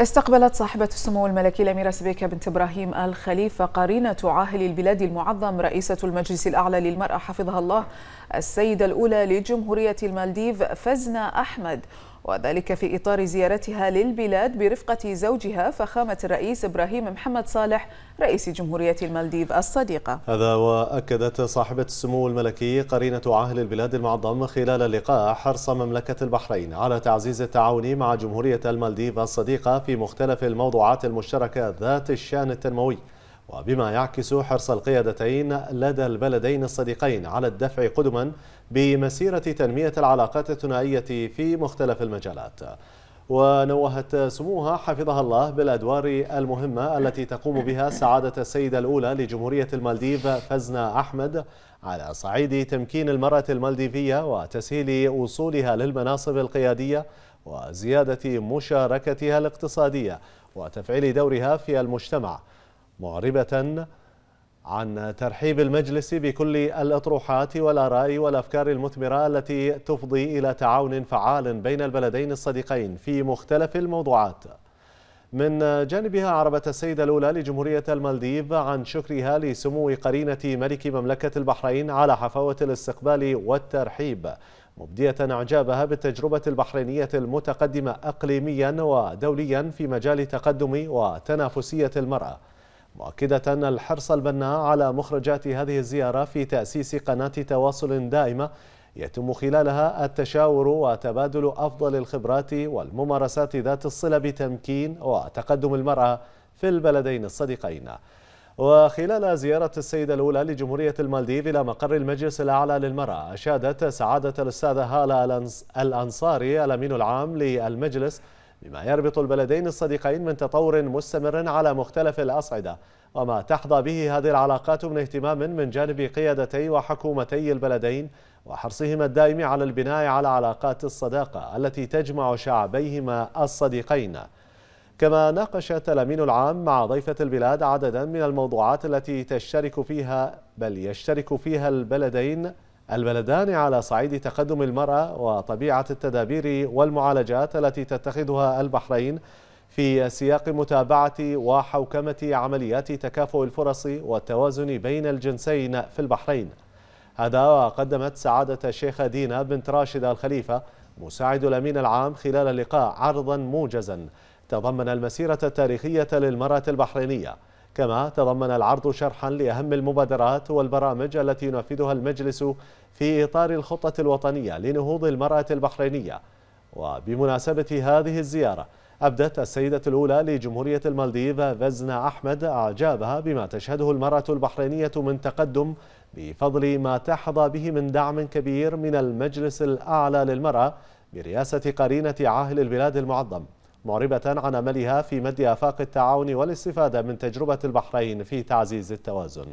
استقبلت صاحبة السمو الملكي الأميرة سبيكة بنت إبراهيم الخليفة قرينة عاهل البلاد المعظم رئيسة المجلس الأعلى للمرأة حفظها الله السيدة الأولى لجمهورية المالديف فزنا أحمد وذلك في إطار زيارتها للبلاد برفقة زوجها فخامة الرئيس إبراهيم محمد صالح رئيس جمهورية المالديف الصديقة هذا وأكدت صاحبة السمو الملكي قرينة عهل البلاد المعظم خلال اللقاء حرص مملكة البحرين على تعزيز التعاون مع جمهورية المالديف الصديقة في مختلف الموضوعات المشتركة ذات الشان التنموي وبما يعكس حرص القيادتين لدى البلدين الصديقين على الدفع قدما بمسيرة تنمية العلاقات الثنائية في مختلف المجالات ونوهت سموها حفظها الله بالأدوار المهمة التي تقوم بها سعادة السيدة الأولى لجمهورية المالديف فزنا أحمد على صعيد تمكين المرأة المالديفية وتسهيل وصولها للمناصب القيادية وزيادة مشاركتها الاقتصادية وتفعيل دورها في المجتمع معربة عن ترحيب المجلس بكل الأطروحات والآراء والأفكار المثمرة التي تفضي إلى تعاون فعال بين البلدين الصديقين في مختلف الموضوعات من جانبها عربت السيدة الأولى لجمهورية المالديف عن شكرها لسمو قرينة ملك مملكة البحرين على حفاوة الاستقبال والترحيب مبدية إعجابها بالتجربة البحرينية المتقدمة أقليميا ودوليا في مجال تقدم وتنافسية المرأة مؤكدة الحرص البناء على مخرجات هذه الزيارة في تأسيس قناة تواصل دائمة يتم خلالها التشاور وتبادل أفضل الخبرات والممارسات ذات الصلة بتمكين وتقدم المرأة في البلدين الصديقين وخلال زيارة السيدة الأولى لجمهورية المالديف إلى مقر المجلس الأعلى للمرأة أشادت سعادة الأستاذة هالة الأنصاري الأمين العام للمجلس بما يربط البلدين الصديقين من تطور مستمر على مختلف الأصعدة وما تحظى به هذه العلاقات من اهتمام من جانب قيادتي وحكومتي البلدين وحرصهما الدائم على البناء على علاقات الصداقة التي تجمع شعبيهما الصديقين كما ناقش تلاميذ العام مع ضيفة البلاد عددا من الموضوعات التي تشترك فيها بل يشترك فيها البلدين البلدان على صعيد تقدم المرأة وطبيعة التدابير والمعالجات التي تتخذها البحرين في سياق متابعة وحوكمة عمليات تكافؤ الفرص والتوازن بين الجنسين في البحرين هذا وقدمت سعادة الشيخة دينا بنت راشد الخليفة مساعد الأمين العام خلال اللقاء عرضا موجزا تضمن المسيرة التاريخية للمرأة البحرينية كما تضمن العرض شرحا لأهم المبادرات والبرامج التي ينفذها المجلس في إطار الخطة الوطنية لنهوض المرأة البحرينية وبمناسبة هذه الزيارة أبدت السيدة الأولى لجمهورية المالديف فزنا أحمد أعجابها بما تشهده المرأة البحرينية من تقدم بفضل ما تحظى به من دعم كبير من المجلس الأعلى للمرأة برئاسة قرينة عاهل البلاد المعظم معربة عن أملها في مد آفاق التعاون والاستفادة من تجربة البحرين في تعزيز التوازن